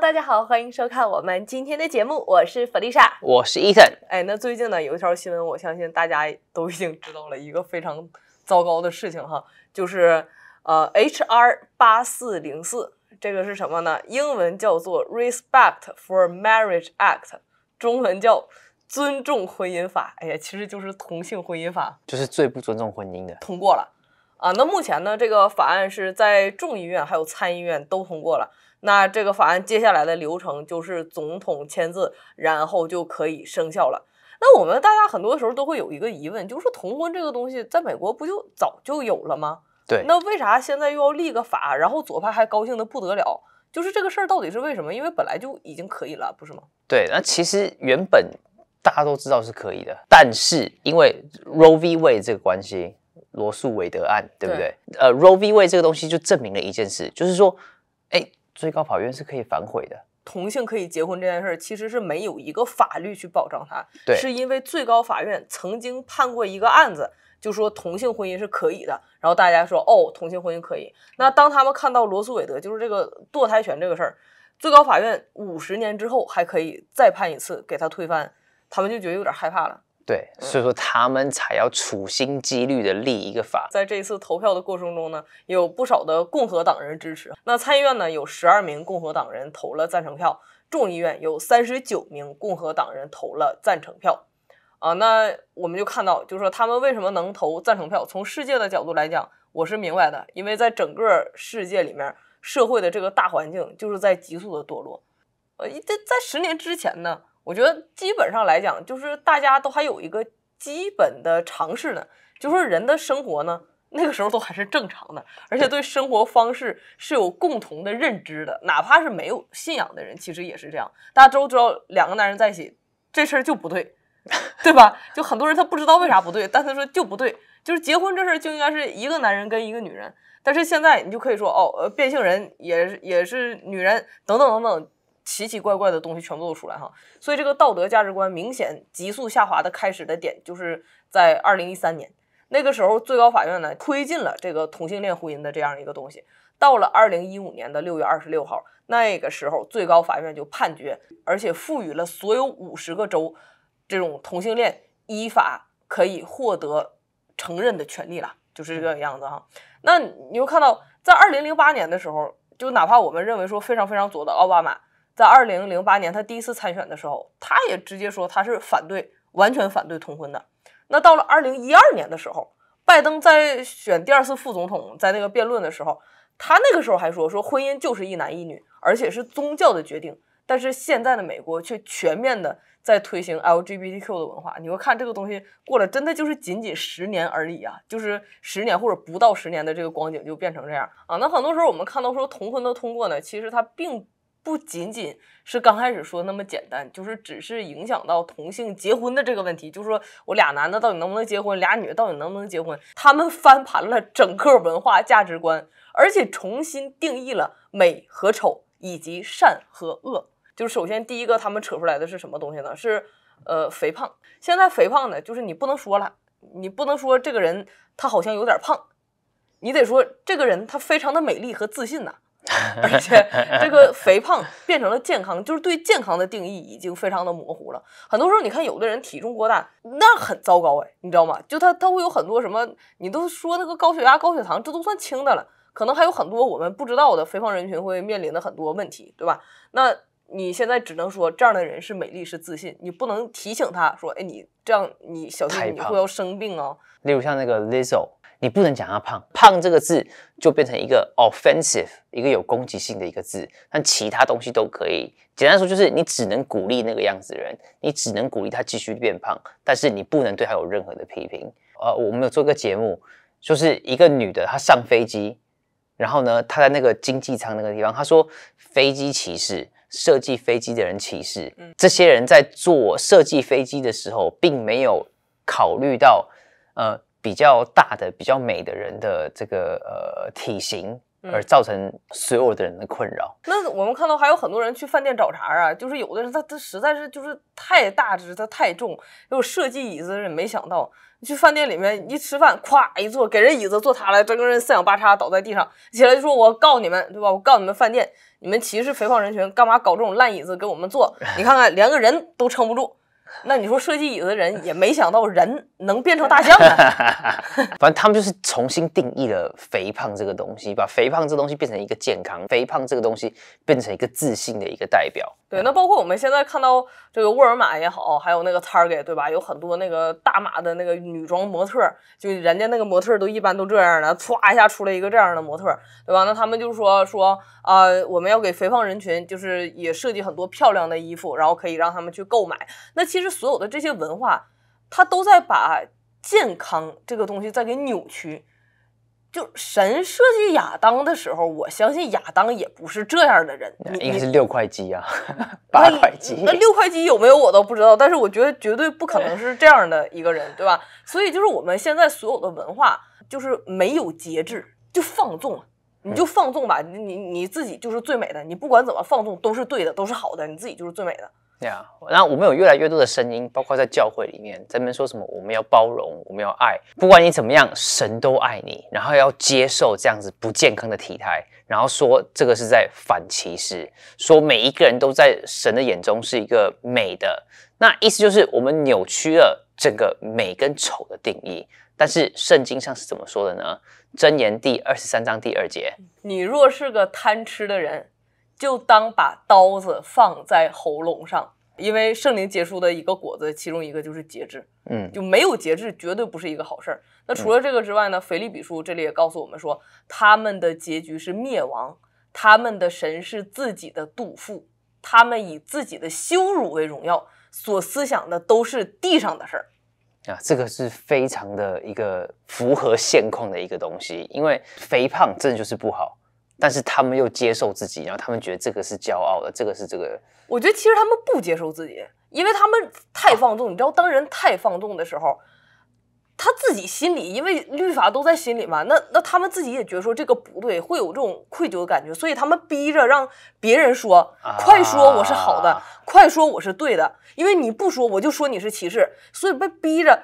大家好，欢迎收看我们今天的节目，我是弗丽莎，我是伊森。哎，那最近呢有一条新闻，我相信大家都已经知道了一个非常糟糕的事情哈，就是呃 HR 八四零四这个是什么呢？英文叫做 Respect for Marriage Act，中文叫尊重婚姻法。哎呀，其实就是同性婚姻法，就是最不尊重婚姻的通过了啊。那目前呢，这个法案是在众议院还有参议院都通过了。那这个法案接下来的流程就是总统签字，然后就可以生效了。那我们大家很多时候都会有一个疑问，就是同婚这个东西在美国不就早就有了吗？对，那为啥现在又要立个法？然后左派还高兴的不得了，就是这个事儿到底是为什么？因为本来就已经可以了，不是吗？对，那其实原本大家都知道是可以的，但是因为 Roe v. Wade 这个关系，罗素韦德案，对不对？呃，Roe v. Wade 这个东西就证明了一件事，就是说，哎。最高法院是可以反悔的。同性可以结婚这件事儿，其实是没有一个法律去保障它。对，是因为最高法院曾经判过一个案子，就说同性婚姻是可以的。然后大家说哦，同性婚姻可以。那当他们看到罗斯韦德，就是这个堕胎权这个事儿，最高法院五十年之后还可以再判一次给他推翻，他们就觉得有点害怕了。对，所以说他们才要处心积虑的立一个法。在这一次投票的过程中呢，有不少的共和党人支持。那参议院呢，有十二名共和党人投了赞成票；众议院有三十九名共和党人投了赞成票。啊，那我们就看到，就是说他们为什么能投赞成票？从世界的角度来讲，我是明白的，因为在整个世界里面，社会的这个大环境就是在急速的堕落。呃，在在十年之前呢。我觉得基本上来讲，就是大家都还有一个基本的常识呢，就是人的生活呢，那个时候都还是正常的，而且对生活方式是有共同的认知的，哪怕是没有信仰的人，其实也是这样。大家都知道，两个男人在一起这事儿就不对，对吧？就很多人他不知道为啥不对，但他说就不对，就是结婚这事儿就应该是一个男人跟一个女人。但是现在你就可以说，哦，呃，变性人也也是女人，等等等等。奇奇怪怪的东西全部都出来哈，所以这个道德价值观明显急速下滑的开始的点就是在二零一三年，那个时候最高法院呢推进了这个同性恋婚姻的这样一个东西。到了二零一五年的六月二十六号，那个时候最高法院就判决，而且赋予了所有五十个州这种同性恋依法可以获得承认的权利了，就是这个样子哈。那你又看到，在二零零八年的时候，就哪怕我们认为说非常非常左的奥巴马。在二零零八年，他第一次参选的时候，他也直接说他是反对，完全反对通婚的。那到了二零一二年的时候，拜登在选第二次副总统，在那个辩论的时候，他那个时候还说说婚姻就是一男一女，而且是宗教的决定。但是现在的美国却全面的在推行 LGBTQ 的文化。你会看这个东西过了，真的就是仅仅十年而已啊！就是十年或者不到十年的这个光景就变成这样啊！那很多时候我们看到说同婚的通过呢，其实它并。不仅仅是刚开始说那么简单，就是只是影响到同性结婚的这个问题，就是说我俩男的到底能不能结婚，俩女的到底能不能结婚？他们翻盘了整个文化价值观，而且重新定义了美和丑以及善和恶。就是首先第一个他们扯出来的是什么东西呢？是呃肥胖。现在肥胖呢，就是你不能说了，你不能说这个人他好像有点胖，你得说这个人他非常的美丽和自信呐。而且 这个肥胖变成了健康，就是对健康的定义已经非常的模糊了。很多时候，你看有的人体重过大，那很糟糕哎，你知道吗？就他他会有很多什么，你都说那个高血压、高血糖，这都算轻的了，可能还有很多我们不知道的肥胖人群会面临的很多问题，对吧？那你现在只能说这样的人是美丽是自信，你不能提醒他说，哎，你这样你小心你会要生病哦。例如像那个 Lizzo。你不能讲他胖，胖这个字就变成一个 offensive，一个有攻击性的一个字。但其他东西都可以。简单说，就是你只能鼓励那个样子的人，你只能鼓励他继续变胖，但是你不能对他有任何的批评。呃，我们有做一个节目，就是一个女的她上飞机，然后呢，她在那个经济舱那个地方，她说飞机歧视，设计飞机的人歧视。这些人在做设计飞机的时候，并没有考虑到，呃。比较大的、比较美的人的这个呃体型，而造成所有的人的困扰。那我们看到还有很多人去饭店找茬啊，就是有的人他他实在是就是太大只，他太重，又设计椅子人没想到，去饭店里面一吃饭，咵一坐，给人椅子坐塌了，整个人四仰八叉倒在地上，起来就说：“我告你们，对吧？我告你们饭店，你们歧视肥胖人群，干嘛搞这种烂椅子给我们坐？你看看，连个人都撑不住。”那你说设计椅子的人也没想到人能变成大象，反正他们就是重新定义了肥胖这个东西，把肥胖这个东西变成一个健康，肥胖这个东西变成一个自信的一个代表。对，那包括我们现在看到这个沃尔玛也好，还有那个 Target 对吧，有很多那个大码的那个女装模特，就人家那个模特都一般都这样的，歘一下出来一个这样的模特，对吧？那他们就说说啊，我们要给肥胖人群就是也设计很多漂亮的衣服，然后可以让他们去购买。那。其其实所有的这些文化，它都在把健康这个东西在给扭曲。就神设计亚当的时候，我相信亚当也不是这样的人。应该是六块肌啊，八块肌。那六块肌有没有我都不知道，但是我觉得绝对不可能是这样的一个人，对吧？所以就是我们现在所有的文化，就是没有节制，就放纵，你就放纵吧，你你自己就是最美的。你不管怎么放纵都是对的，都是好的，你自己就是最美的。呀，那我们有越来越多的声音，包括在教会里面，在那边说什么我们要包容，我们要爱，不管你怎么样，神都爱你。然后要接受这样子不健康的体态，然后说这个是在反歧视，说每一个人都在神的眼中是一个美的。那意思就是我们扭曲了整个美跟丑的定义。但是圣经上是怎么说的呢？箴言第二十三章第二节：你若是个贪吃的人。就当把刀子放在喉咙上，因为圣灵结束的一个果子，其中一个就是节制。嗯，就没有节制，绝对不是一个好事儿。那除了这个之外呢？腓立比书这里也告诉我们说，他们的结局是灭亡，他们的神是自己的肚腹，他们以自己的羞辱为荣耀，所思想的都是地上的事儿。啊，这个是非常的一个符合现况的一个东西，因为肥胖真的就是不好。但是他们又接受自己，然后他们觉得这个是骄傲的，这个是这个。我觉得其实他们不接受自己，因为他们太放纵。你知道，当人太放纵的时候，他自己心里，因为律法都在心里嘛，那那他们自己也觉得说这个不对，会有这种愧疚的感觉，所以他们逼着让别人说，快说我是好的，快说我是对的，因为你不说，我就说你是歧视，所以被逼着。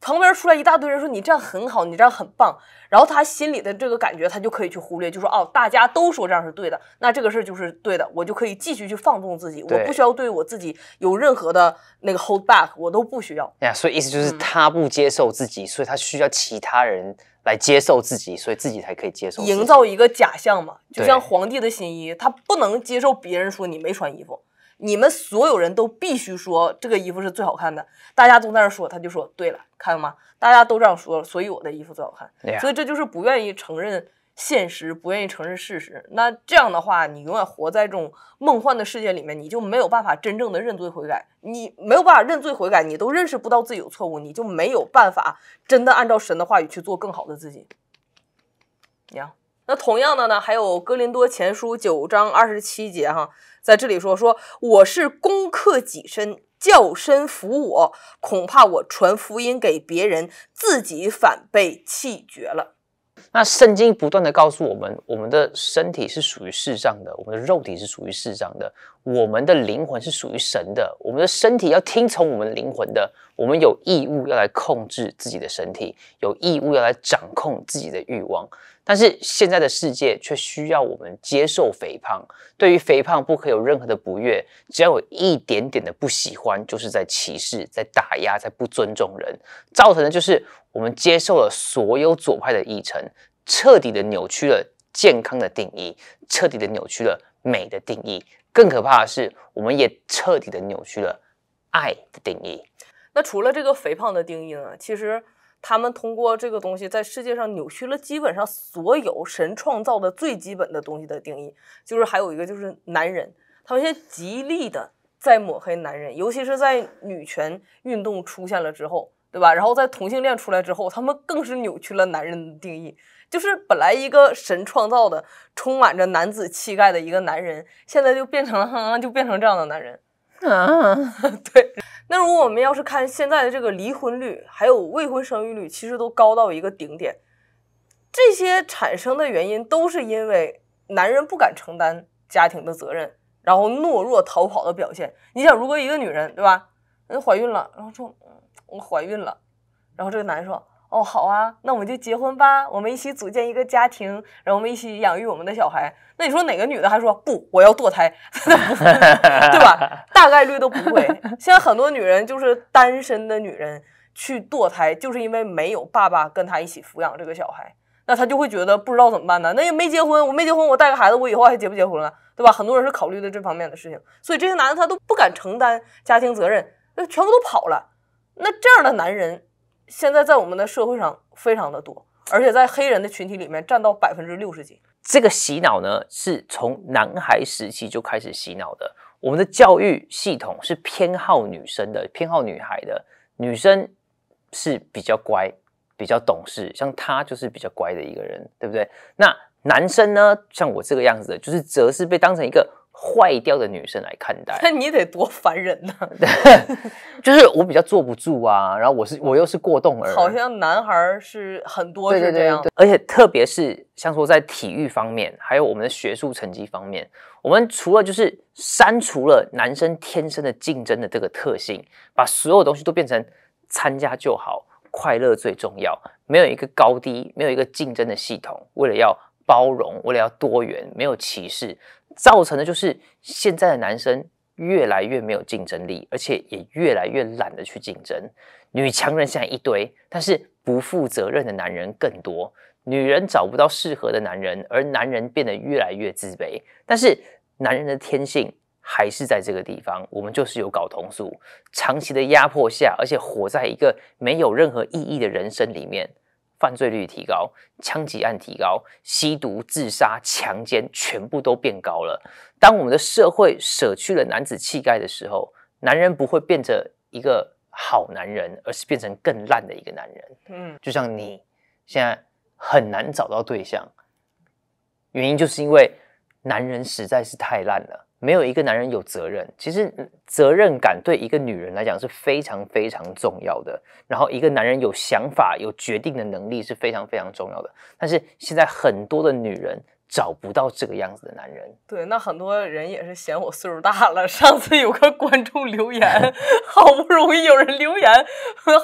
旁边出来一大堆人说你这样很好，你这样很棒。然后他心里的这个感觉，他就可以去忽略，就说哦，大家都说这样是对的，那这个事儿就是对的，我就可以继续去放纵自己，我不需要对我自己有任何的那个 hold back，我都不需要。呀，所以意思就是他不接受自己，所以他需要其他人来接受自己，所以自己才可以接受。营造一个假象嘛，就像皇帝的新衣，他不能接受别人说你没穿衣服。你们所有人都必须说这个衣服是最好看的，大家都在那说，他就说对了，看到吗？大家都这样说所以我的衣服最好看。所以这就是不愿意承认现实，不愿意承认事实。那这样的话，你永远活在这种梦幻的世界里面，你就没有办法真正的认罪悔改。你没有办法认罪悔改，你都认识不到自己的错误，你就没有办法真的按照神的话语去做更好的自己。呀，那同样的呢，还有哥林多前书九章二十七节哈。在这里说说，我是攻克己身，教身服我，恐怕我传福音给别人，自己反被弃绝了。那圣经不断的告诉我们，我们的身体是属于世上的，我们的肉体是属于世上的。我们的灵魂是属于神的，我们的身体要听从我们灵魂的。我们有义务要来控制自己的身体，有义务要来掌控自己的欲望。但是现在的世界却需要我们接受肥胖，对于肥胖不可有任何的不悦。只要有一点点的不喜欢，就是在歧视、在打压、在不尊重人，造成的就是我们接受了所有左派的议程，彻底的扭曲了。健康的定义彻底的扭曲了美的定义，更可怕的是，我们也彻底的扭曲了爱的定义。那除了这个肥胖的定义呢？其实他们通过这个东西在世界上扭曲了基本上所有神创造的最基本的东西的定义。就是还有一个就是男人，他们现在极力的在抹黑男人，尤其是在女权运动出现了之后，对吧？然后在同性恋出来之后，他们更是扭曲了男人的定义。就是本来一个神创造的、充满着男子气概的一个男人，现在就变成了，就变成这样的男人啊。对，那如果我们要是看现在的这个离婚率，还有未婚生育率，其实都高到一个顶点。这些产生的原因都是因为男人不敢承担家庭的责任，然后懦弱逃跑的表现。你想，如果一个女人，对吧，怀孕了，然后说，我怀孕了，然后这个男说。哦，好啊，那我们就结婚吧，我们一起组建一个家庭，然后我们一起养育我们的小孩。那你说哪个女的还说不？我要堕胎，对吧？大概率都不会。现在很多女人就是单身的女人去堕胎，就是因为没有爸爸跟她一起抚养这个小孩，那她就会觉得不知道怎么办呢？那也没结婚，我没结婚，我带个孩子，我以后还结不结婚了？对吧？很多人是考虑的这方面的事情，所以这些男的他都不敢承担家庭责任，那全部都跑了。那这样的男人。现在在我们的社会上非常的多，而且在黑人的群体里面占到百分之六十几。这个洗脑呢，是从男孩时期就开始洗脑的。我们的教育系统是偏好女生的，偏好女孩的。女生是比较乖、比较懂事，像她就是比较乖的一个人，对不对？那男生呢，像我这个样子的，就是则是被当成一个。坏掉的女生来看待，那你得多烦人呢。就是我比较坐不住啊，然后我是我又是过动儿，好像男孩是很多对对对，而且特别是像说在体育方面，还有我们的学术成绩方面，我们除了就是删除了男生天生的竞争的这个特性，把所有东西都变成参加就好，快乐最重要，没有一个高低，没有一个竞争的系统，为了要。包容，为了要多元，没有歧视，造成的就是现在的男生越来越没有竞争力，而且也越来越懒得去竞争。女强人现在一堆，但是不负责任的男人更多。女人找不到适合的男人，而男人变得越来越自卑。但是男人的天性还是在这个地方，我们就是有睾酮素，长期的压迫下，而且活在一个没有任何意义的人生里面。犯罪率提高，枪击案提高，吸毒、自杀、强奸全部都变高了。当我们的社会舍去了男子气概的时候，男人不会变成一个好男人，而是变成更烂的一个男人。嗯，就像你现在很难找到对象，原因就是因为男人实在是太烂了。没有一个男人有责任，其实责任感对一个女人来讲是非常非常重要的。然后一个男人有想法、有决定的能力是非常非常重要的。但是现在很多的女人找不到这个样子的男人。对，那很多人也是嫌我岁数大了。上次有个观众留言，好不容易有人留言，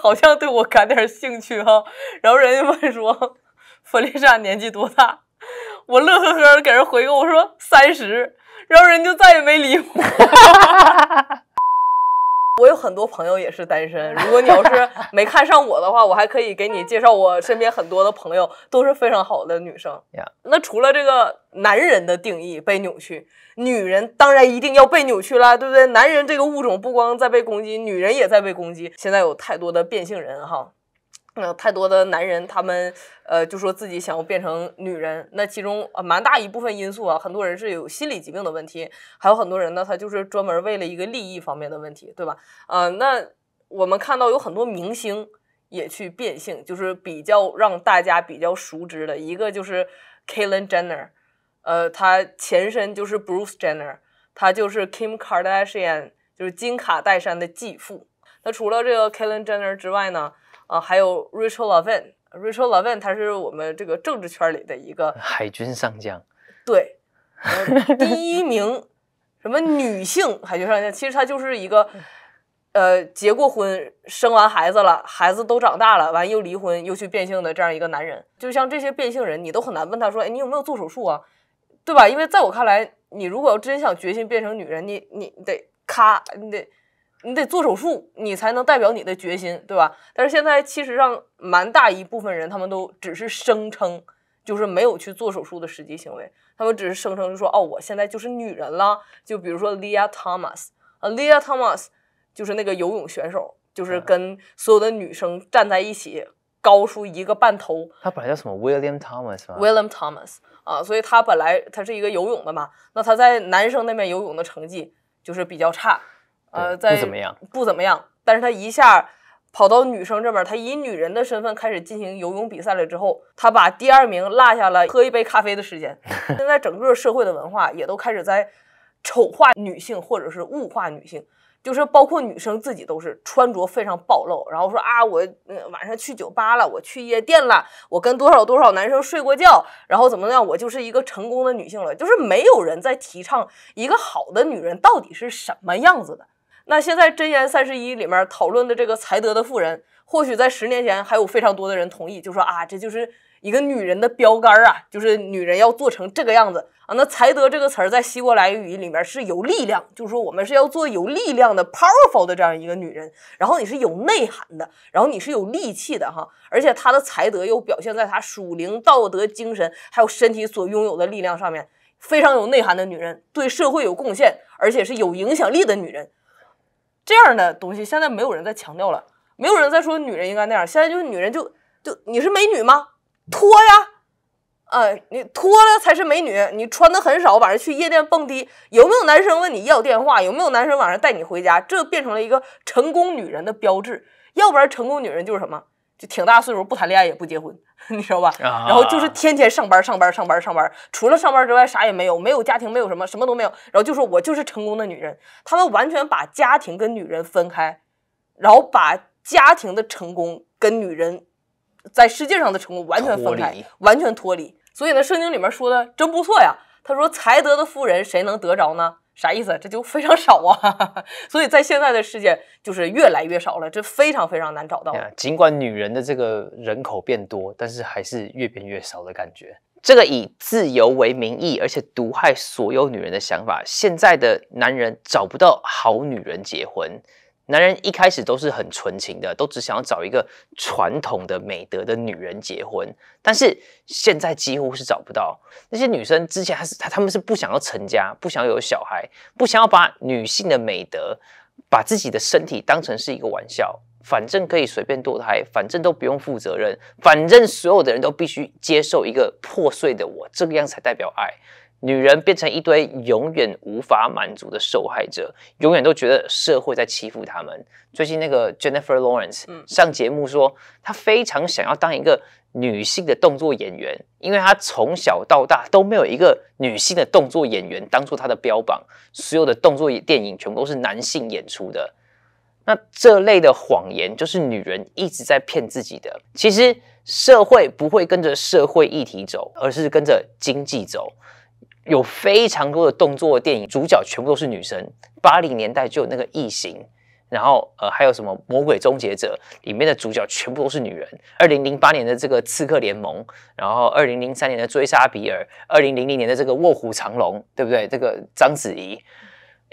好像对我感点兴趣哈。然后人家问说：“弗丽莎年纪多大？” 我乐呵呵给人回个，我说三十。然后人就再也没理我。我有很多朋友也是单身。如果你要是没看上我的话，我还可以给你介绍我身边很多的朋友，都是非常好的女生。那除了这个男人的定义被扭曲，女人当然一定要被扭曲啦，对不对？男人这个物种不光在被攻击，女人也在被攻击。现在有太多的变性人哈。那太多的男人，他们呃就说自己想要变成女人。那其中啊蛮大一部分因素啊，很多人是有心理疾病的问题，还有很多人呢，他就是专门为了一个利益方面的问题，对吧？呃，那我们看到有很多明星也去变性，就是比较让大家比较熟知的一个就是 c a l e n Jenner，呃，他前身就是 Bruce Jenner，他就是 Kim Kardashian，就是金卡戴珊的继父。那除了这个 c a l e n Jenner 之外呢？啊，还有 Rachel l e v i n Rachel l e v i n 他是我们这个政治圈里的一个海军上将。对，第一名什么女性海军上将，其实他就是一个，呃，结过婚，生完孩子了，孩子都长大了，完又离婚，又去变性的这样一个男人。就像这些变性人，你都很难问他说，哎，你有没有做手术啊？对吧？因为在我看来，你如果要真想决心变成女人，你你得咔，你得。你得做手术，你才能代表你的决心，对吧？但是现在其实上蛮大一部分人，他们都只是声称，就是没有去做手术的实际行为。他们只是声称就说，哦，我现在就是女人了。就比如说 Leah Thomas 啊，Leah Thomas 就是那个游泳选手，就是跟所有的女生站在一起，高出一个半头。他本来叫什么 William Thomas 吗？William Thomas 啊，所以他本来他是一个游泳的嘛，那他在男生那边游泳的成绩就是比较差。呃，在不怎么样，不怎么样。但是他一下跑到女生这边，他以女人的身份开始进行游泳比赛了。之后，他把第二名落下了，喝一杯咖啡的时间。现在整个社会的文化也都开始在丑化女性，或者是物化女性，就是包括女生自己都是穿着非常暴露，然后说啊，我嗯晚上去酒吧了，我去夜店了，我跟多少多少男生睡过觉，然后怎么样？我就是一个成功的女性了。就是没有人在提倡一个好的女人到底是什么样子的。那现在《箴言三十一》里面讨论的这个才德的妇人，或许在十年前还有非常多的人同意，就说啊，这就是一个女人的标杆啊，就是女人要做成这个样子啊。那才德这个词儿在希伯来语里面是有力量，就是说我们是要做有力量的、powerful 的这样一个女人。然后你是有内涵的，然后你是有力气的哈，而且她的才德又表现在她属灵、道德、精神还有身体所拥有的力量上面，非常有内涵的女人，对社会有贡献，而且是有影响力的女人。这样的东西现在没有人再强调了，没有人再说女人应该那样。现在就是女人就就你是美女吗？脱呀，呃，你脱了才是美女。你穿的很少，晚上去夜店蹦迪，有没有男生问你要电话？有没有男生晚上带你回家？这变成了一个成功女人的标志。要不然成功女人就是什么？就挺大岁数，不谈恋爱也不结婚，你知道吧？然后就是天天上班，上班，上班，上班，除了上班之外啥也没有，没有家庭，没有什么，什么都没有。然后就说我就是成功的女人，他们完全把家庭跟女人分开，然后把家庭的成功跟女人在世界上的成功完全分开，完全脱离。所以呢，圣经里面说的真不错呀。他说：“才德的妇人，谁能得着呢？啥意思？这就非常少啊！所以在现在的世界，就是越来越少了，这非常非常难找到。尽管女人的这个人口变多，但是还是越变越少的感觉。这个以自由为名义，而且毒害所有女人的想法，现在的男人找不到好女人结婚。”男人一开始都是很纯情的，都只想要找一个传统的美德的女人结婚，但是现在几乎是找不到。那些女生之前还是她们是不想要成家，不想要有小孩，不想要把女性的美德，把自己的身体当成是一个玩笑，反正可以随便堕胎，反正都不用负责任，反正所有的人都必须接受一个破碎的我，这个样才代表爱。女人变成一堆永远无法满足的受害者，永远都觉得社会在欺负他们。最近那个 Jennifer Lawrence 上节目说，她非常想要当一个女性的动作演员，因为她从小到大都没有一个女性的动作演员当做她的标榜，所有的动作电影全部都是男性演出的。那这类的谎言就是女人一直在骗自己的。其实社会不会跟着社会议题走，而是跟着经济走。有非常多的动作电影，主角全部都是女生。八零年代就有那个异形，然后呃还有什么魔鬼终结者里面的主角全部都是女人。二零零八年的这个刺客联盟，然后二零零三年的追杀比尔，二零零零年的这个卧虎藏龙，对不对？这个章子怡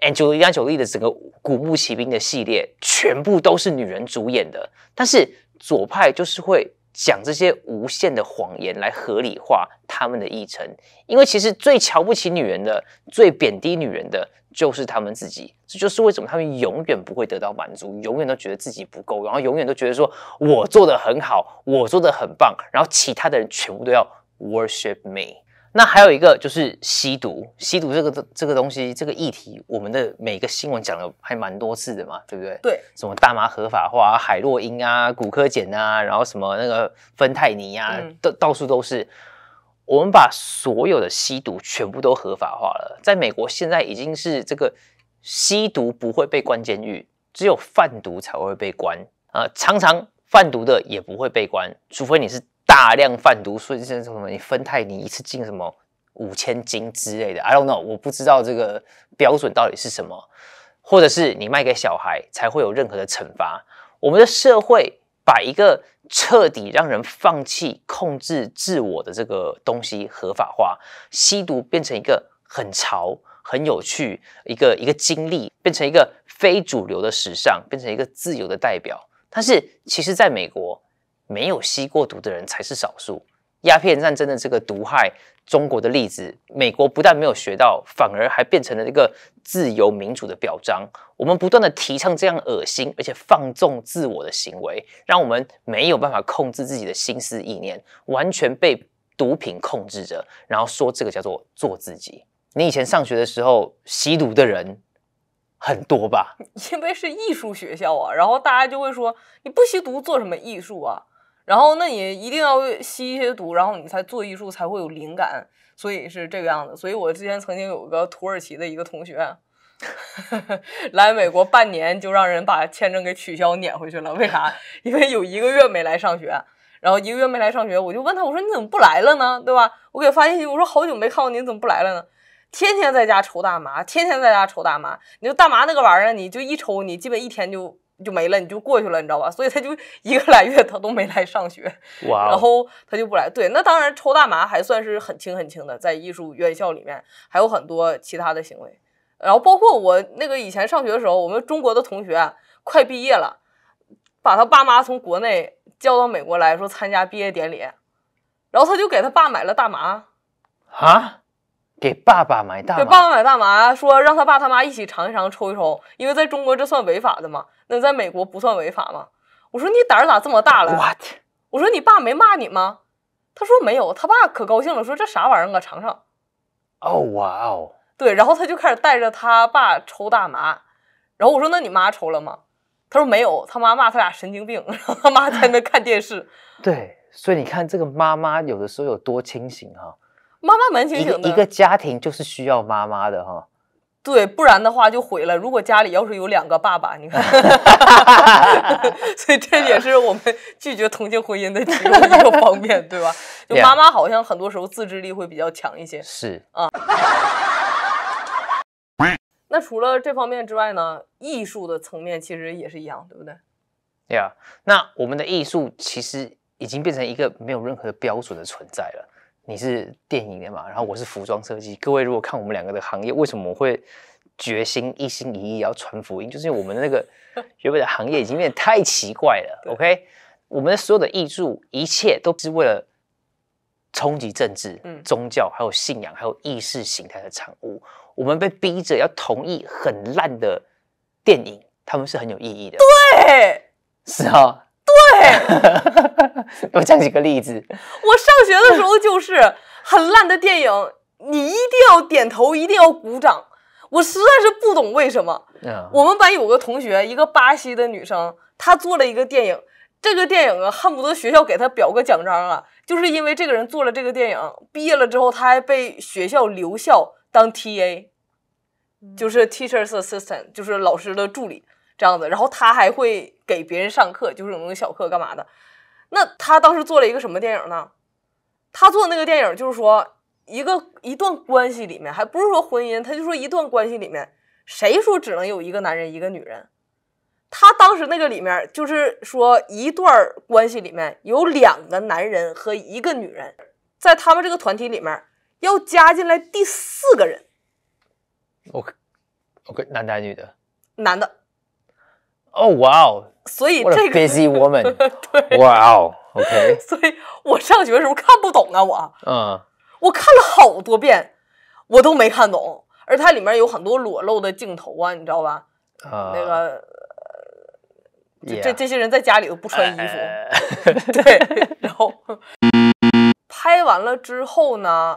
，Angelina j o l i 莉的整个古墓奇兵的系列全部都是女人主演的。但是左派就是会。讲这些无限的谎言来合理化他们的议程，因为其实最瞧不起女人的、最贬低女人的，就是他们自己。这就是为什么他们永远不会得到满足，永远都觉得自己不够，然后永远都觉得说我做的很好，我做的很棒，然后其他的人全部都要 worship me。那还有一个就是吸毒，吸毒这个这个东西，这个议题，我们的每个新闻讲了还蛮多次的嘛，对不对？对，什么大麻合法化、海洛因啊、骨科碱啊，然后什么那个芬太尼啊，到到处都是。我们把所有的吸毒全部都合法化了，在美国现在已经是这个吸毒不会被关监狱，只有贩毒才会被关。呃，常常贩毒的也不会被关，除非你是。大量贩毒，甚至什么你分太你一次进什么五千斤之类的，I don't know，我不知道这个标准到底是什么，或者是你卖给小孩才会有任何的惩罚。我们的社会把一个彻底让人放弃控制自我的这个东西合法化，吸毒变成一个很潮、很有趣一个一个经历，变成一个非主流的时尚，变成一个自由的代表。但是其实在美国。没有吸过毒的人才是少数。鸦片战争的这个毒害，中国的例子，美国不但没有学到，反而还变成了一个自由民主的表彰。我们不断的提倡这样恶心而且放纵自我的行为，让我们没有办法控制自己的心思意念，完全被毒品控制着，然后说这个叫做做自己。你以前上学的时候，吸毒的人很多吧？因为是艺术学校啊，然后大家就会说你不吸毒做什么艺术啊？然后，那你一定要吸一些毒，然后你才做艺术才会有灵感，所以是这个样子。所以我之前曾经有个土耳其的一个同学，来美国半年就让人把签证给取消，撵回去了。为啥？因为有一个月没来上学，然后一个月没来上学，我就问他，我说你怎么不来了呢？对吧？我给他发信息，我说好久没看到你，怎么不来了呢？天天在家抽大麻，天天在家抽大麻。你就大麻那个玩意儿，你就一抽，你基本一天就。就没了，你就过去了，你知道吧？所以他就一个来月，他都没来上学，然后他就不来。对，那当然抽大麻还算是很轻很轻的，在艺术院校里面还有很多其他的行为。然后包括我那个以前上学的时候，我们中国的同学快毕业了，把他爸妈从国内叫到美国来说参加毕业典礼，然后他就给他爸买了大麻，啊，给爸爸买大，给爸爸买大麻，说让他爸他妈一起尝一尝，抽一抽，因为在中国这算违法的嘛。那在美国不算违法吗？我说你胆儿咋这么大了？我说你爸没骂你吗？他说没有，他爸可高兴了，说这啥玩意儿，啊，尝尝。哦哇哦，对，然后他就开始带着他爸抽大麻，然后我说那你妈抽了吗？他说没有，他妈骂他俩神经病，然后他妈在那看电视。对，所以你看这个妈妈有的时候有多清醒哈。妈妈蛮清醒的，一个家庭就是需要妈妈的哈。对，不然的话就毁了。如果家里要是有两个爸爸，你看，所以这也是我们拒绝同性婚姻的其中一个方面，对吧？就 妈妈好像很多时候自制力会比较强一些。是啊。那除了这方面之外呢？艺术的层面其实也是一样，对不对？对啊。那我们的艺术其实已经变成一个没有任何标准的存在了。你是电影的嘛，然后我是服装设计。各位如果看我们两个的行业，为什么我会决心一心一意要传福音？就是因为我们的那个 原本的行业已经变得太奇怪了。OK，我们的所有的艺术，一切都是为了冲击政治、宗教还有信仰，还有意识形态的产物。我们被逼着要同意很烂的电影，他们是很有意义的。对，是啊。对。我讲几个例子。我上学的时候就是很烂的电影，你一定要点头，一定要鼓掌。我实在是不懂为什么。我们班有个同学，一个巴西的女生，她做了一个电影。这个电影啊，恨不得学校给她表个奖章啊，就是因为这个人做了这个电影。毕业了之后，他还被学校留校当 T A，就是 teachers assistant，就是老师的助理这样子。然后他还会给别人上课，就是那种小课干嘛的。那他当时做了一个什么电影呢？他做那个电影就是说，一个一段关系里面，还不是说婚姻，他就说一段关系里面，谁说只能有一个男人一个女人？他当时那个里面就是说，一段关系里面有两个男人和一个女人，在他们这个团体里面要加进来第四个人。OK，OK，男的还是女的？男的。哦，哇哦！所以这个 busy woman，对，Wow，OK。所以我上学的时候看不懂啊，我，嗯，我看了好多遍，我都没看懂。而它里面有很多裸露的镜头啊，你知道吧？啊，那个，这这些人在家里都不穿衣服，对。然后拍完了之后呢，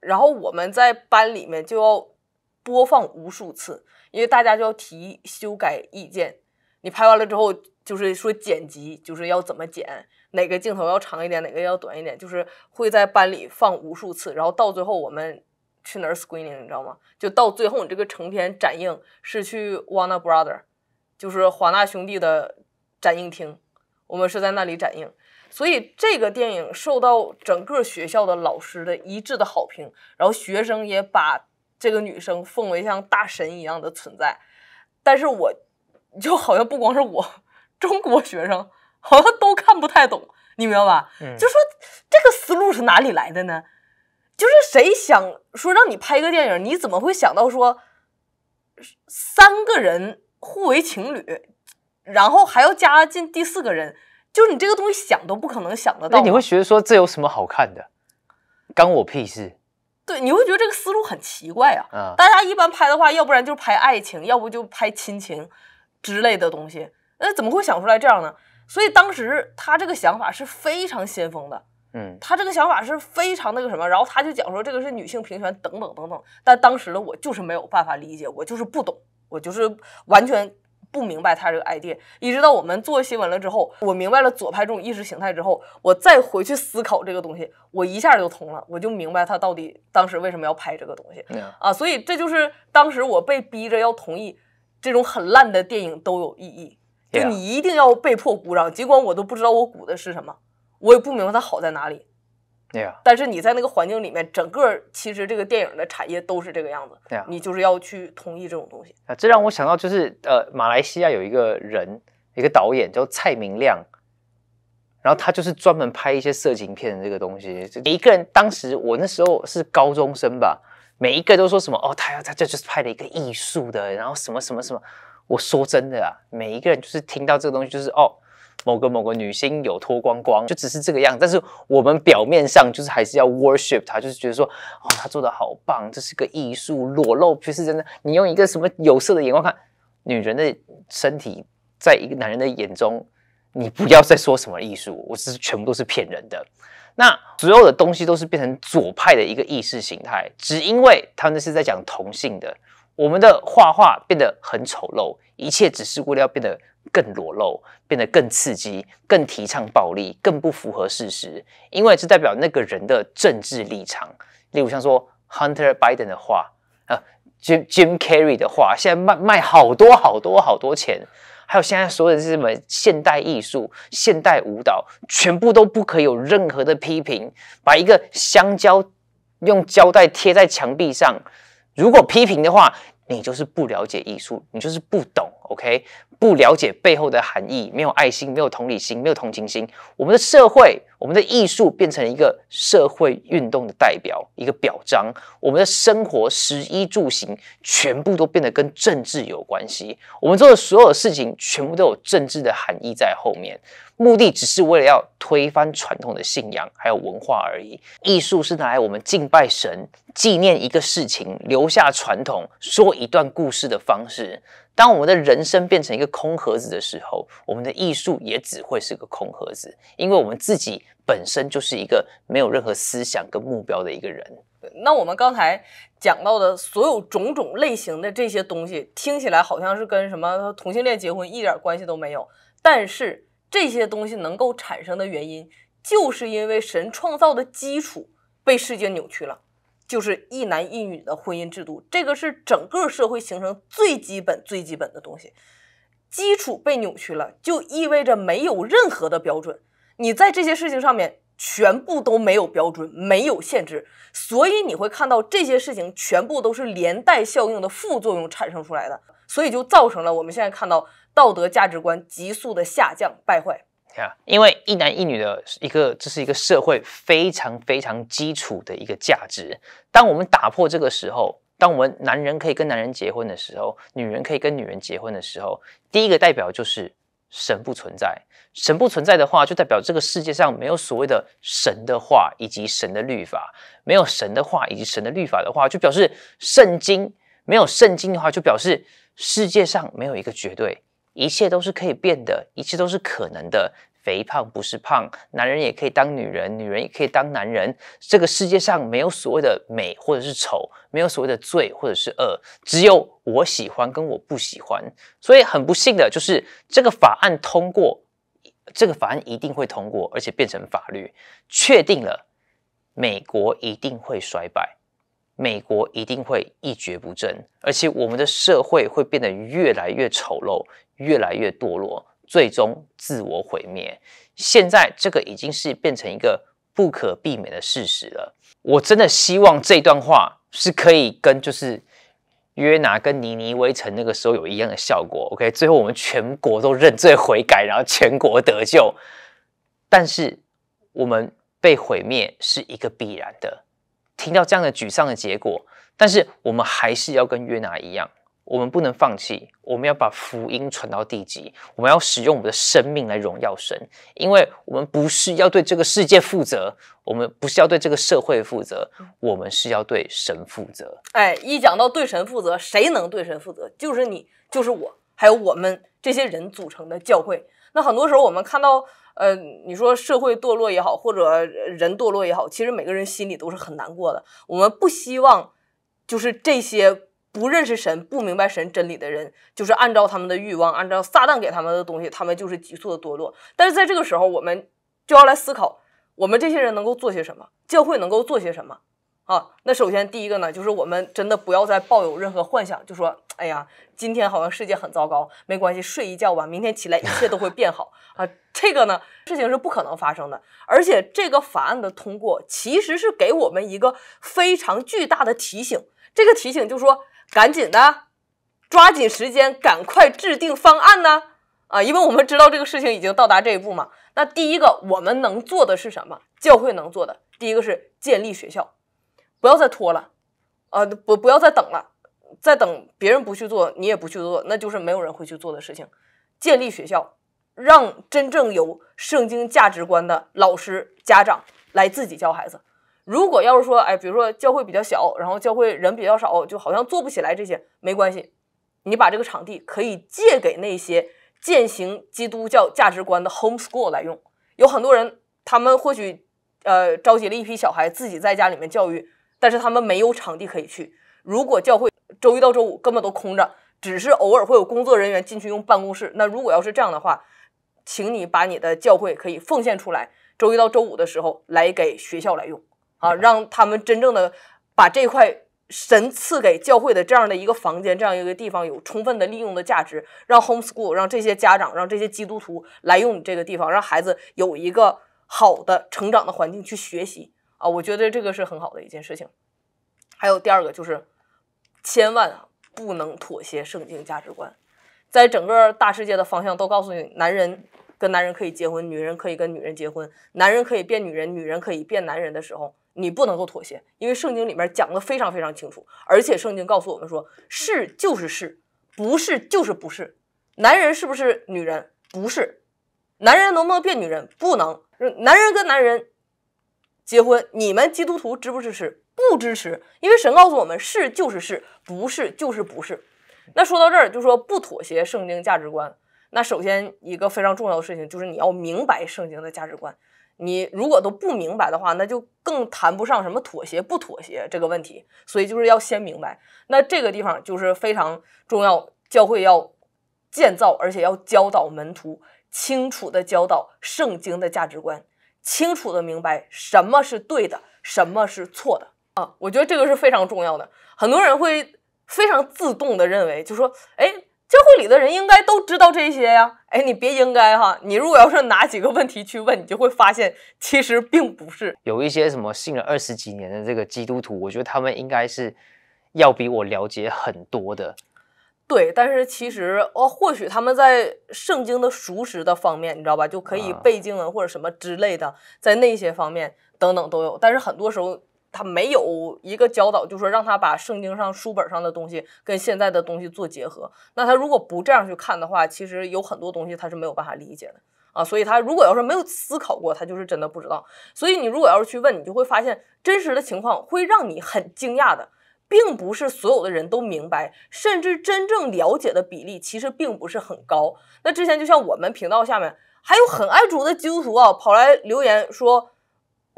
然后我们在班里面就要播放无数次，因为大家就要提修改意见。你拍完了之后，就是说剪辑，就是要怎么剪，哪个镜头要长一点，哪个要短一点，就是会在班里放无数次，然后到最后我们去哪儿 screening，你知道吗？就到最后你这个成片展映是去 Warner Brother，就是华纳兄弟的展映厅，我们是在那里展映，所以这个电影受到整个学校的老师的一致的好评，然后学生也把这个女生奉为像大神一样的存在，但是我。就好像不光是我，中国学生好像都看不太懂，你明白吧？就说这个思路是哪里来的呢？就是谁想说让你拍个电影，你怎么会想到说三个人互为情侣，然后还要加进第四个人？就你这个东西想都不可能想得到。那你会觉得说这有什么好看的？关我屁事。对，你会觉得这个思路很奇怪啊。嗯，大家一般拍的话，要不然就拍爱情，要不就拍亲情。之类的东西，那怎么会想出来这样呢？所以当时他这个想法是非常先锋的，嗯，他这个想法是非常那个什么，然后他就讲说这个是女性平权等等等等。但当时呢，我就是没有办法理解，我就是不懂，我就是完全不明白他这个 idea。一直到我们做新闻了之后，我明白了左派这种意识形态之后，我再回去思考这个东西，我一下就通了，我就明白他到底当时为什么要拍这个东西。啊，所以这就是当时我被逼着要同意。这种很烂的电影都有意义，就你一定要被迫鼓掌，尽管我都不知道我鼓的是什么，我也不明白它好在哪里。对呀，但是你在那个环境里面，整个其实这个电影的产业都是这个样子。对呀，你就是要去同意这种东西。啊，这让我想到就是呃，马来西亚有一个人，一个导演叫蔡明亮，然后他就是专门拍一些色情片的这个东西。就一个人，当时我那时候是高中生吧。每一个都说什么哦，他要他这就是拍了一个艺术的，然后什么什么什么。我说真的啊，每一个人就是听到这个东西就是哦，某个某个女星有脱光光，就只是这个样。但是我们表面上就是还是要 worship 他，就是觉得说哦，他做的好棒，这是个艺术裸露，不是真的。你用一个什么有色的眼光看女人的身体，在一个男人的眼中，你不要再说什么艺术，我这是全部都是骗人的。那所有的东西都是变成左派的一个意识形态，只因为他们是在讲同性的。我们的画画变得很丑陋，一切只是为了要变得更裸露，变得更刺激，更提倡暴力，更不符合事实。因为这代表那个人的政治立场。例如像说 Hunter Biden 的画，呃，Jim Jim Carrey 的画，现在卖卖好多好多好多钱。还有现在所有是什么现代艺术、现代舞蹈，全部都不可以有任何的批评。把一个香蕉用胶带贴在墙壁上，如果批评的话，你就是不了解艺术，你就是不懂。OK，不了解背后的含义，没有爱心，没有同理心，没有同情心。我们的社会，我们的艺术，变成一个社会运动的代表，一个表彰。我们的生活，食衣住行，全部都变得跟政治有关系。我们做的所有事情，全部都有政治的含义在后面，目的只是为了要推翻传统的信仰还有文化而已。艺术是拿来我们敬拜神、纪念一个事情、留下传统、说一段故事的方式。当我们的人生变成一个空盒子的时候，我们的艺术也只会是个空盒子，因为我们自己本身就是一个没有任何思想跟目标的一个人。那我们刚才讲到的所有种种类型的这些东西，听起来好像是跟什么同性恋结婚一点关系都没有，但是这些东西能够产生的原因，就是因为神创造的基础被世界扭曲了。就是一男一女的婚姻制度，这个是整个社会形成最基本、最基本的东西。基础被扭曲了，就意味着没有任何的标准。你在这些事情上面全部都没有标准，没有限制，所以你会看到这些事情全部都是连带效应的副作用产生出来的，所以就造成了我们现在看到道德价值观急速的下降、败坏。因为一男一女的一个，这是一个社会非常非常基础的一个价值。当我们打破这个时候，当我们男人可以跟男人结婚的时候，女人可以跟女人结婚的时候，第一个代表就是神不存在。神不存在的话，就代表这个世界上没有所谓的神的话，以及神的律法。没有神的话以及神的律法的话，就表示圣经没有圣经的话，就表示世界上没有一个绝对，一切都是可以变的，一切都是可能的。肥胖不是胖，男人也可以当女人，女人也可以当男人。这个世界上没有所谓的美或者是丑，没有所谓的罪或者是恶，只有我喜欢跟我不喜欢。所以很不幸的就是，这个法案通过，这个法案一定会通过，而且变成法律，确定了美国一定会衰败，美国一定会一蹶不振，而且我们的社会会变得越来越丑陋，越来越堕落。最终自我毁灭。现在这个已经是变成一个不可避免的事实了。我真的希望这段话是可以跟就是约拿跟尼尼微城那个时候有一样的效果。OK，最后我们全国都认罪悔改，然后全国得救。但是我们被毁灭是一个必然的。听到这样的沮丧的结果，但是我们还是要跟约拿一样。我们不能放弃，我们要把福音传到地极，我们要使用我们的生命来荣耀神，因为我们不是要对这个世界负责，我们不是要对这个社会负责，我们是要对神负责。哎，一讲到对神负责，谁能对神负责？就是你，就是我，还有我们这些人组成的教会。那很多时候我们看到，呃，你说社会堕落也好，或者人堕落也好，其实每个人心里都是很难过的。我们不希望，就是这些。不认识神、不明白神真理的人，就是按照他们的欲望，按照撒旦给他们的东西，他们就是急速的堕落。但是在这个时候，我们就要来思考，我们这些人能够做些什么，教会能够做些什么啊？那首先第一个呢，就是我们真的不要再抱有任何幻想，就说，哎呀，今天好像世界很糟糕，没关系，睡一觉吧，明天起来一切都会变好啊。这个呢，事情是不可能发生的。而且这个法案的通过，其实是给我们一个非常巨大的提醒，这个提醒就是说。赶紧的，抓紧时间，赶快制定方案呢！啊，因为我们知道这个事情已经到达这一步嘛。那第一个，我们能做的是什么？教会能做的第一个是建立学校，不要再拖了，啊，不，不要再等了，再等别人不去做，你也不去做，那就是没有人会去做的事情。建立学校，让真正有圣经价值观的老师、家长来自己教孩子。如果要是说，哎，比如说教会比较小，然后教会人比较少，就好像做不起来这些，没关系，你把这个场地可以借给那些践行基督教价值观的 homeschool 来用。有很多人，他们或许呃召集了一批小孩自己在家里面教育，但是他们没有场地可以去。如果教会周一到周五根本都空着，只是偶尔会有工作人员进去用办公室，那如果要是这样的话，请你把你的教会可以奉献出来，周一到周五的时候来给学校来用。啊，让他们真正的把这块神赐给教会的这样的一个房间，这样一个地方有充分的利用的价值。让 homeschool，让这些家长，让这些基督徒来用你这个地方，让孩子有一个好的成长的环境去学习。啊，我觉得这个是很好的一件事情。还有第二个就是，千万不能妥协圣经价值观。在整个大世界的方向都告诉你，男人跟男人可以结婚，女人可以跟女人结婚，男人可以变女人，女人可以变男人的时候。你不能够妥协，因为圣经里面讲的非常非常清楚，而且圣经告诉我们说，是就是是，不是就是不是。男人是不是女人？不是。男人能不能变女人？不能。男人跟男人结婚，你们基督徒支不支持？不支持。因为神告诉我们，是就是是，不是就是不是。那说到这儿，就说不妥协圣经价值观。那首先一个非常重要的事情就是你要明白圣经的价值观。你如果都不明白的话，那就更谈不上什么妥协不妥协这个问题。所以就是要先明白，那这个地方就是非常重要，教会要建造，而且要教导门徒，清楚的教导圣经的价值观，清楚的明白什么是对的，什么是错的啊！我觉得这个是非常重要的。很多人会非常自动的认为，就说，哎。里的人应该都知道这些呀，哎，你别应该哈，你如果要是拿几个问题去问，你就会发现其实并不是有一些什么信了二十几年的这个基督徒，我觉得他们应该是要比我了解很多的。对，但是其实哦，或许他们在圣经的熟识的方面，你知道吧，就可以背经文或者什么之类的，在那些方面等等都有，但是很多时候。他没有一个教导，就说让他把圣经上书本上的东西跟现在的东西做结合。那他如果不这样去看的话，其实有很多东西他是没有办法理解的啊。所以他如果要是没有思考过，他就是真的不知道。所以你如果要是去问，你就会发现真实的情况会让你很惊讶的，并不是所有的人都明白，甚至真正了解的比例其实并不是很高。那之前就像我们频道下面还有很爱主的基督徒啊，跑来留言说。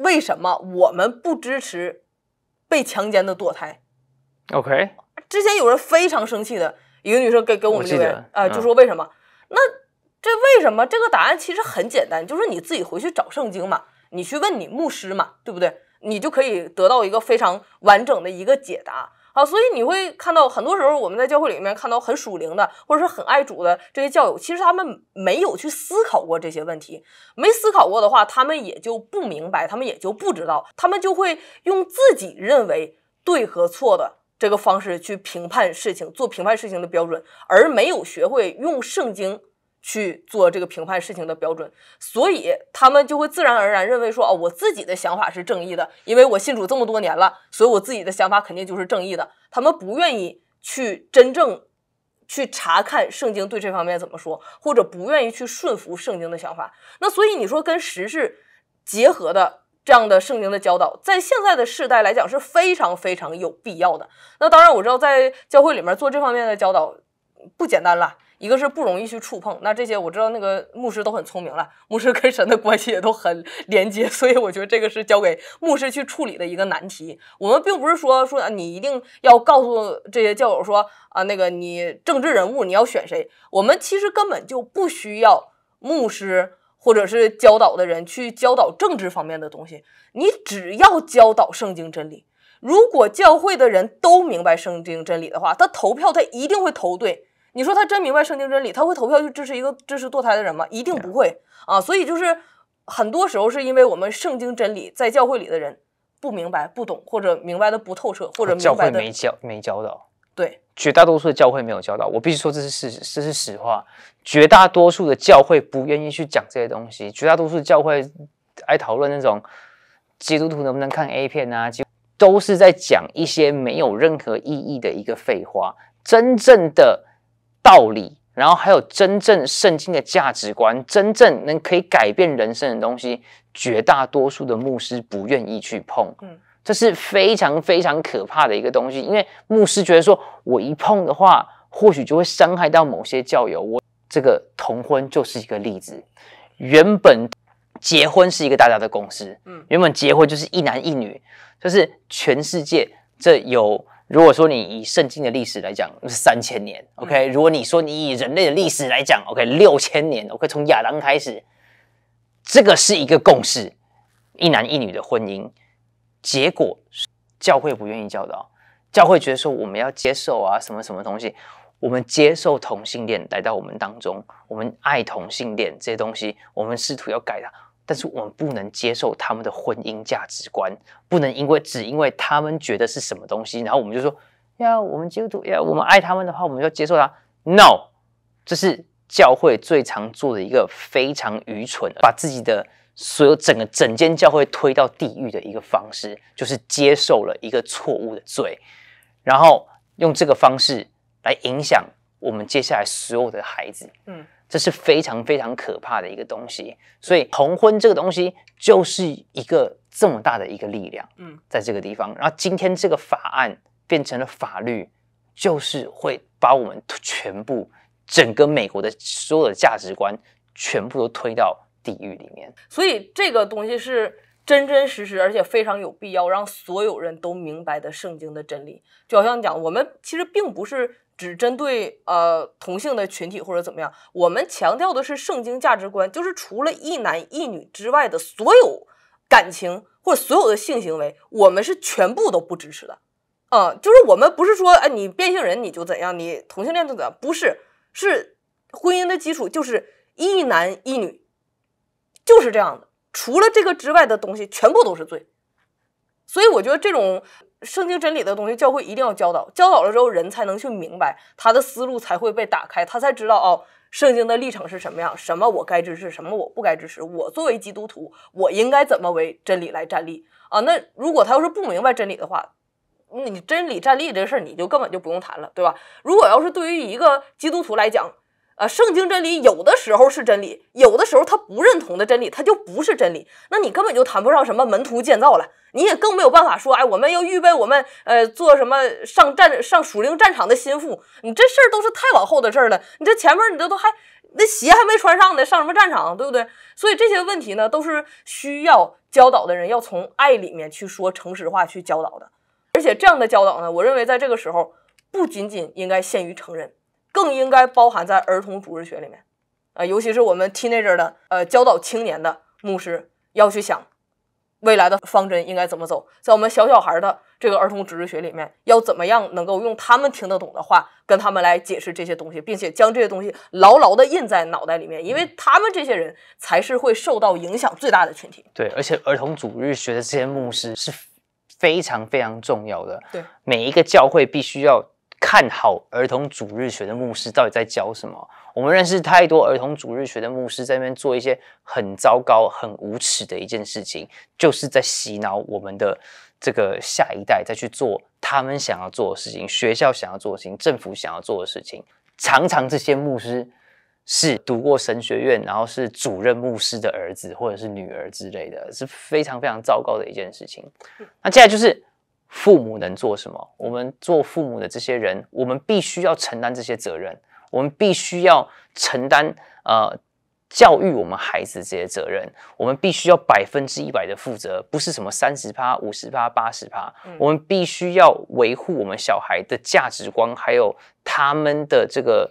为什么我们不支持被强奸的堕胎？OK，之前有人非常生气的一个女生给给我们留言啊，就说为什么？那这为什么？这个答案其实很简单，就是你自己回去找圣经嘛，你去问你牧师嘛，对不对？你就可以得到一个非常完整的一个解答。啊，所以你会看到，很多时候我们在教会里面看到很属灵的，或者是很爱主的这些教友，其实他们没有去思考过这些问题。没思考过的话，他们也就不明白，他们也就不知道，他们就会用自己认为对和错的这个方式去评判事情，做评判事情的标准，而没有学会用圣经。去做这个评判事情的标准，所以他们就会自然而然认为说，哦，我自己的想法是正义的，因为我信主这么多年了，所以我自己的想法肯定就是正义的。他们不愿意去真正去查看圣经对这方面怎么说，或者不愿意去顺服圣经的想法。那所以你说跟时事结合的这样的圣经的教导，在现在的世代来讲是非常非常有必要的。那当然我知道在教会里面做这方面的教导不简单了。一个是不容易去触碰，那这些我知道，那个牧师都很聪明了，牧师跟神的关系也都很连接，所以我觉得这个是交给牧师去处理的一个难题。我们并不是说说你一定要告诉这些教友说啊，那个你政治人物你要选谁，我们其实根本就不需要牧师或者是教导的人去教导政治方面的东西，你只要教导圣经真理。如果教会的人都明白圣经真理的话，他投票他一定会投对。你说他真明白圣经真理，他会投票去支持一个支持堕胎的人吗？一定不会啊！所以就是很多时候是因为我们圣经真理在教会里的人不明白、不懂，或者明白的不透彻，或者教会没教、没教导。对，绝大多数的教会没有教导，我必须说这是事实，这是实话。绝大多数的教会不愿意去讲这些东西，绝大多数教会爱讨论那种基督徒能不能看 A 片啊，就都是在讲一些没有任何意义的一个废话。真正的。道理，然后还有真正圣经的价值观，真正能可以改变人生的东西，绝大多数的牧师不愿意去碰。嗯，这是非常非常可怕的一个东西，因为牧师觉得说，我一碰的话，或许就会伤害到某些教友。我这个同婚就是一个例子，原本结婚是一个大家的共识，嗯，原本结婚就是一男一女，就是全世界这有。如果说你以圣经的历史来讲，是三千年，OK；如果你说你以人类的历史来讲，OK，六千年，OK，从亚当开始，这个是一个共识。一男一女的婚姻，结果教会不愿意教导，教会觉得说我们要接受啊什么什么东西，我们接受同性恋来到我们当中，我们爱同性恋这些东西，我们试图要改它。但是我们不能接受他们的婚姻价值观，不能因为只因为他们觉得是什么东西，然后我们就说：呀，我们基督徒，呀，我们爱他们的话，我们就接受他。No，这是教会最常做的一个非常愚蠢，把自己的所有整个整间教会推到地狱的一个方式，就是接受了一个错误的罪，然后用这个方式来影响我们接下来所有的孩子。嗯。这是非常非常可怕的一个东西，所以同婚这个东西就是一个这么大的一个力量，嗯，在这个地方。然后今天这个法案变成了法律，就是会把我们全部整个美国的所有的价值观全部都推到地狱里面。所以这个东西是真真实实，而且非常有必要让所有人都明白的圣经的真理。就好像讲，我们其实并不是。只针对呃同性的群体或者怎么样，我们强调的是圣经价值观，就是除了“一男一女”之外的所有感情或者所有的性行为，我们是全部都不支持的。嗯，就是我们不是说，哎，你变性人你就怎样，你同性恋就怎样，不是，是婚姻的基础就是一男一女，就是这样的。除了这个之外的东西，全部都是罪。所以我觉得这种。圣经真理的东西，教会一定要教导。教导了之后，人才能去明白他的思路才会被打开，他才知道哦，圣经的历程是什么样，什么我该支持，什么我不该支持。我作为基督徒，我应该怎么为真理来站立啊？那如果他要是不明白真理的话，你真理站立这个事儿，你就根本就不用谈了，对吧？如果要是对于一个基督徒来讲，啊，圣经真理有的时候是真理，有的时候他不认同的真理，他就不是真理。那你根本就谈不上什么门徒建造了，你也更没有办法说，哎，我们要预备我们呃做什么上战上属灵战场的心腹，你这事儿都是太往后的事儿了。你这前面你这都还那鞋还没穿上呢，上什么战场，对不对？所以这些问题呢，都是需要教导的人要从爱里面去说诚实话去教导的。而且这样的教导呢，我认为在这个时候不仅仅应该限于成人。更应该包含在儿童主日学里面，啊，尤其是我们 T e e n a g e r 的呃教导青年的牧师要去想，未来的方针应该怎么走，在我们小小孩的这个儿童主日学里面，要怎么样能够用他们听得懂的话跟他们来解释这些东西，并且将这些东西牢牢的印在脑袋里面，因为他们这些人才是会受到影响最大的群体。对，而且儿童主日学的这些牧师是非常非常重要的。对，每一个教会必须要。看好儿童主日学的牧师到底在教什么？我们认识太多儿童主日学的牧师，在那边做一些很糟糕、很无耻的一件事情，就是在洗脑我们的这个下一代，再去做他们想要做的事情、学校想要做的事情、政府想要做的事情。常常这些牧师是读过神学院，然后是主任牧师的儿子或者是女儿之类的，是非常非常糟糕的一件事情。那接下来就是。父母能做什么？我们做父母的这些人，我们必须要承担这些责任，我们必须要承担呃教育我们孩子这些责任，我们必须要百分之一百的负责，不是什么三十趴、五十趴、八十趴，我们必须要维护我们小孩的价值观，还有他们的这个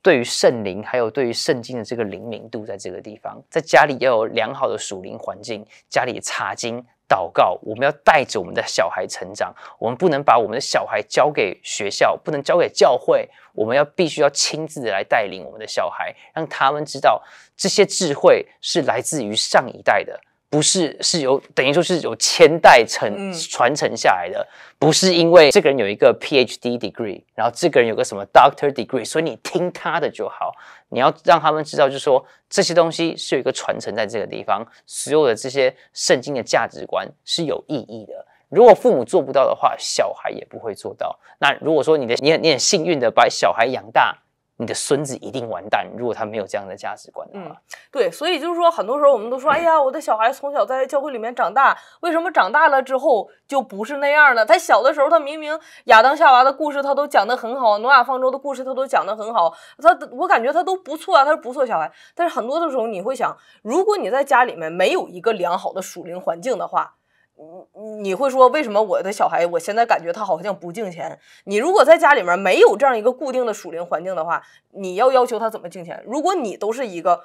对于圣灵，还有对于圣经的这个灵敏度，在这个地方，在家里要有良好的属灵环境，家里查经。祷告，我们要带着我们的小孩成长，我们不能把我们的小孩交给学校，不能交给教会，我们要必须要亲自来带领我们的小孩，让他们知道这些智慧是来自于上一代的。不是，是有等于说是有千代承传承下来的，不是因为这个人有一个 PhD degree，然后这个人有个什么 Doctor degree，所以你听他的就好。你要让他们知道，就说这些东西是有一个传承在这个地方，所有的这些圣经的价值观是有意义的。如果父母做不到的话，小孩也不会做到。那如果说你的你很你很幸运的把小孩养大。你的孙子一定完蛋，如果他没有这样的价值观的话。对，所以就是说，很多时候我们都说，哎呀，我的小孩从小在教会里面长大，为什么长大了之后就不是那样了？他小的时候，他明明亚当夏娃的故事他都讲得很好，挪亚方舟的故事他都讲得很好，他我感觉他都不错啊，他是不错小孩。但是很多的时候你会想，如果你在家里面没有一个良好的属灵环境的话，你你会说为什么我的小孩我现在感觉他好像不敬钱？你如果在家里面没有这样一个固定的属灵环境的话，你要要求他怎么敬钱？如果你都是一个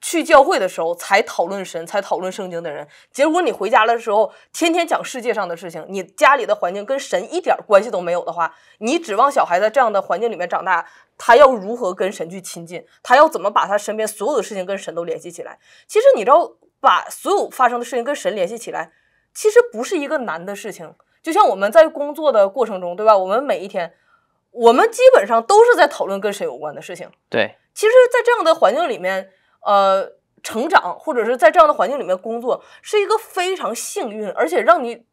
去教会的时候才讨论神、才讨论圣经的人，结果你回家的时候天天讲世界上的事情，你家里的环境跟神一点关系都没有的话，你指望小孩在这样的环境里面长大，他要如何跟神去亲近？他要怎么把他身边所有的事情跟神都联系起来？其实你知道，把所有发生的事情跟神联系起来。其实不是一个难的事情，就像我们在工作的过程中，对吧？我们每一天，我们基本上都是在讨论跟神有关的事情。对，其实，在这样的环境里面，呃，成长或者是在这样的环境里面工作，是一个非常幸运，而且让你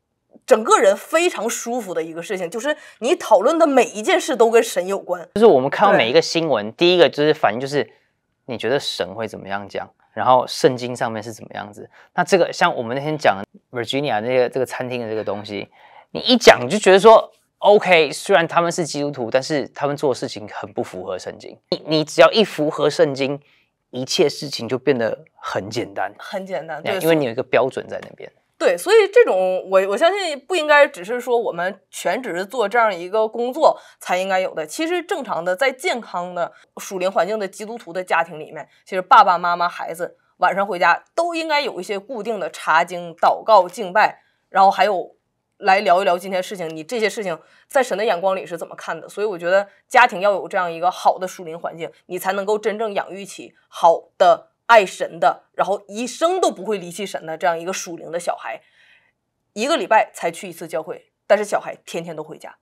整个人非常舒服的一个事情，就是你讨论的每一件事都跟神有关。就是我们看到每一个新闻，第一个就是反应就是，你觉得神会怎么样讲？然后圣经上面是怎么样子？那这个像我们那天讲 Virginia 那个这个餐厅的这个东西，你一讲你就觉得说，OK，虽然他们是基督徒，但是他们做的事情很不符合圣经。你你只要一符合圣经，一切事情就变得很简单，很简单，因为你有一个标准在那边。对，所以这种我我相信不应该只是说我们全职做这样一个工作才应该有的。其实正常的，在健康的属灵环境的基督徒的家庭里面，其实爸爸妈妈、孩子晚上回家都应该有一些固定的查经、祷告、敬拜，然后还有来聊一聊今天事情，你这些事情在神的眼光里是怎么看的？所以我觉得家庭要有这样一个好的属灵环境，你才能够真正养育起好的。爱神的，然后一生都不会离弃神的这样一个属灵的小孩，一个礼拜才去一次教会，但是小孩天天都回家。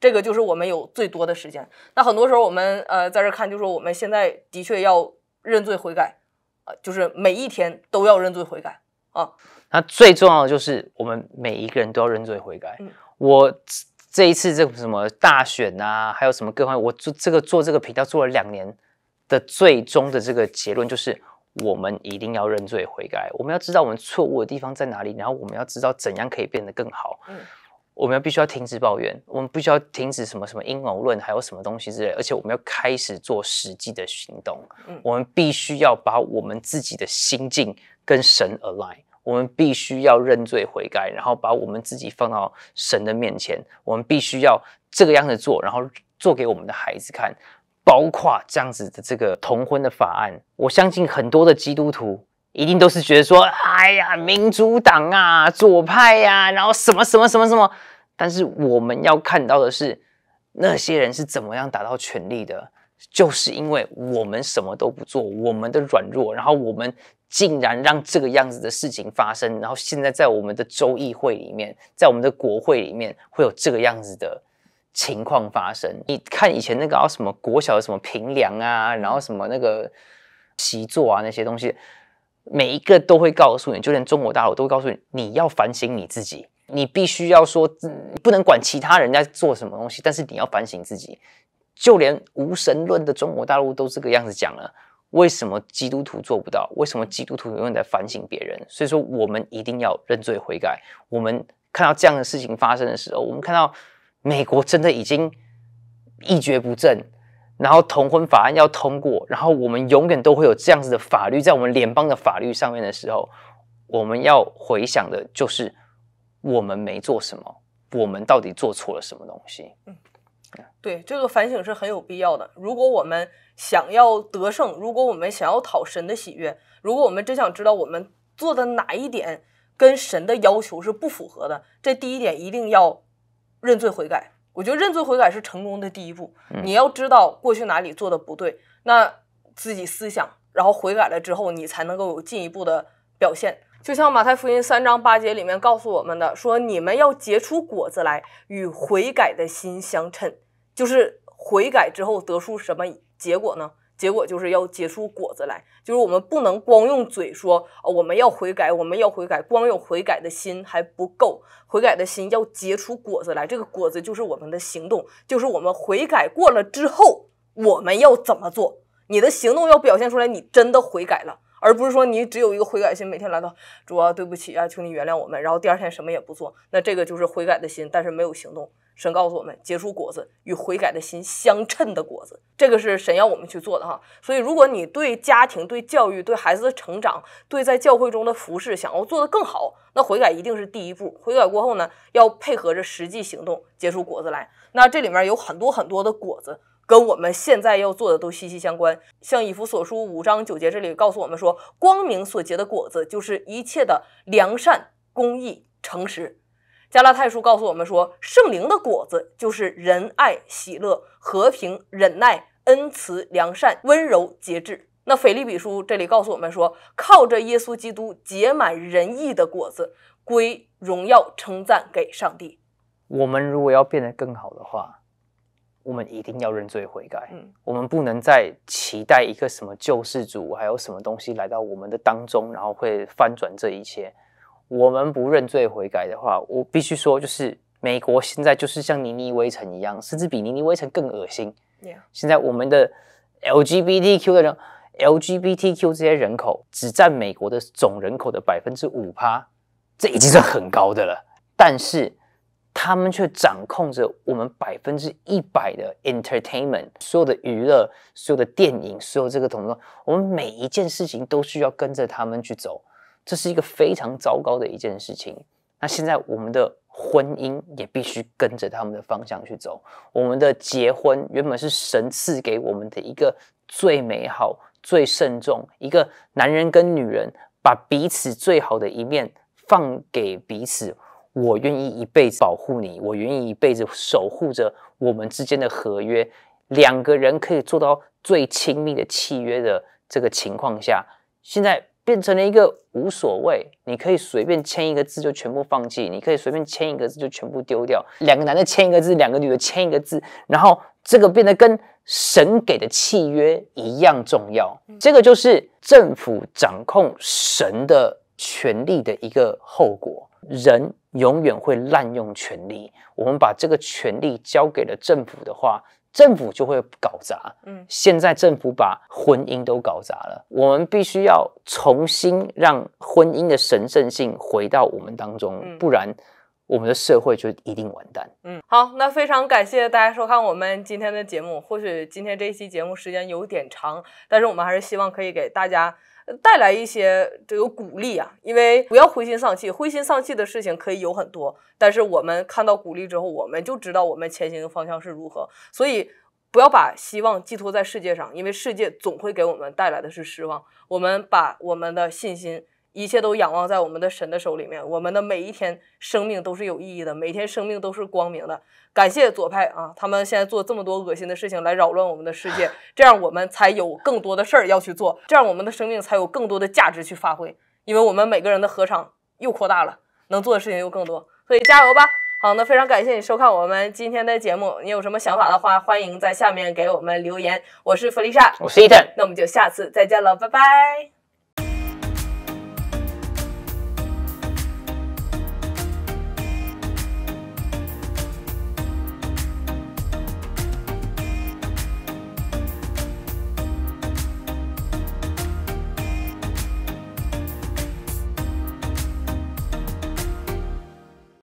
这个就是我们有最多的时间。那很多时候我们呃在这看，就说我们现在的确要认罪悔改，呃，就是每一天都要认罪悔改啊。那最重要的就是我们每一个人都要认罪悔改。我这一次这什么大选啊，还有什么各方面，我做这个做这个频道做了两年。的最终的这个结论就是，我们一定要认罪悔改。我们要知道我们错误的地方在哪里，然后我们要知道怎样可以变得更好。我们要必须要停止抱怨，我们必须要停止什么什么阴谋论，还有什么东西之类。而且我们要开始做实际的行动。我们必须要把我们自己的心境跟神 align。我们必须要认罪悔改，然后把我们自己放到神的面前。我们必须要这个样子做，然后做给我们的孩子看。包括这样子的这个同婚的法案，我相信很多的基督徒一定都是觉得说：“哎呀，民主党啊，左派呀，然后什么什么什么什么。”但是我们要看到的是，那些人是怎么样达到权力的？就是因为我们什么都不做，我们的软弱，然后我们竟然让这个样子的事情发生。然后现在在我们的州议会里面，在我们的国会里面，会有这个样子的。情况发生，你看以前那个什么国小什么平凉啊，然后什么那个习作啊那些东西，每一个都会告诉你，就连中国大陆都会告诉你，你要反省你自己，你必须要说不能管其他人在做什么东西，但是你要反省自己。就连无神论的中国大陆都这个样子讲了，为什么基督徒做不到？为什么基督徒永远在反省别人？所以说，我们一定要认罪悔改。我们看到这样的事情发生的时候，我们看到。美国真的已经一蹶不振，然后同婚法案要通过，然后我们永远都会有这样子的法律在我们联邦的法律上面的时候，我们要回想的就是我们没做什么，我们到底做错了什么东西？嗯，对，这个反省是很有必要的。如果我们想要得胜，如果我们想要讨神的喜悦，如果我们真想知道我们做的哪一点跟神的要求是不符合的，这第一点一定要。认罪悔改，我觉得认罪悔改是成功的第一步。你要知道过去哪里做的不对，那自己思想，然后悔改了之后，你才能够有进一步的表现。就像马太福音三章八节里面告诉我们的，说你们要结出果子来，与悔改的心相称。就是悔改之后得出什么结果呢？结果就是要结出果子来，就是我们不能光用嘴说，我们要悔改，我们要悔改，光有悔改的心还不够，悔改的心要结出果子来，这个果子就是我们的行动，就是我们悔改过了之后我们要怎么做？你的行动要表现出来，你真的悔改了，而不是说你只有一个悔改心，每天来到主啊，对不起啊，求你原谅我们，然后第二天什么也不做，那这个就是悔改的心，但是没有行动。神告诉我们，结出果子与悔改的心相称的果子，这个是神要我们去做的哈。所以，如果你对家庭、对教育、对孩子的成长、对在教会中的服饰想要做得更好，那悔改一定是第一步。悔改过后呢，要配合着实际行动结出果子来。那这里面有很多很多的果子，跟我们现在要做的都息息相关。像以弗所书五章九节这里告诉我们说，光明所结的果子就是一切的良善、公义、诚实。加拉太书告诉我们说，圣灵的果子就是仁爱、喜乐、和平、忍耐、恩慈、良善、温柔、节制。那腓利比书这里告诉我们说，靠着耶稣基督结满仁义的果子，归荣耀称赞给上帝。我们如果要变得更好的话，我们一定要认罪悔改。嗯，我们不能再期待一个什么救世主，还有什么东西来到我们的当中，然后会翻转这一切。我们不认罪悔改的话，我必须说，就是美国现在就是像泥妮微城一样，甚至比泥妮微城更恶心。现在我们的 LGBTQ 的人，LGBTQ 这些人口只占美国的总人口的百分之五趴，这已经算很高的了。但是他们却掌控着我们百分之一百的 entertainment，所有的娱乐，所有的电影，所有这个等等，我们每一件事情都需要跟着他们去走。这是一个非常糟糕的一件事情。那现在我们的婚姻也必须跟着他们的方向去走。我们的结婚原本是神赐给我们的一个最美好、最慎重一个男人跟女人把彼此最好的一面放给彼此。我愿意一辈子保护你，我愿意一辈子守护着我们之间的合约。两个人可以做到最亲密的契约的这个情况下，现在。变成了一个无所谓，你可以随便签一个字就全部放弃，你可以随便签一个字就全部丢掉。两个男的签一个字，两个女的签一个字，然后这个变得跟神给的契约一样重要。这个就是政府掌控神的权力的一个后果。人永远会滥用权力，我们把这个权力交给了政府的话。政府就会搞砸，嗯，现在政府把婚姻都搞砸了，我们必须要重新让婚姻的神圣性回到我们当中，不然我们的社会就一定完蛋。嗯，好，那非常感谢大家收看我们今天的节目。或许今天这一期节目时间有点长，但是我们还是希望可以给大家。带来一些这个鼓励啊，因为不要灰心丧气，灰心丧气的事情可以有很多，但是我们看到鼓励之后，我们就知道我们前行的方向是如何。所以，不要把希望寄托在世界上，因为世界总会给我们带来的是失望。我们把我们的信心。一切都仰望在我们的神的手里面，我们的每一天生命都是有意义的，每天生命都是光明的。感谢左派啊，他们现在做这么多恶心的事情来扰乱我们的世界，这样我们才有更多的事儿要去做，这样我们的生命才有更多的价值去发挥。因为我们每个人的合场又扩大了，能做的事情又更多，所以加油吧！好，那非常感谢你收看我们今天的节目，你有什么想法的话，欢迎在下面给我们留言。我是弗丽莎，我是伊藤，那我们就下次再见了，拜拜。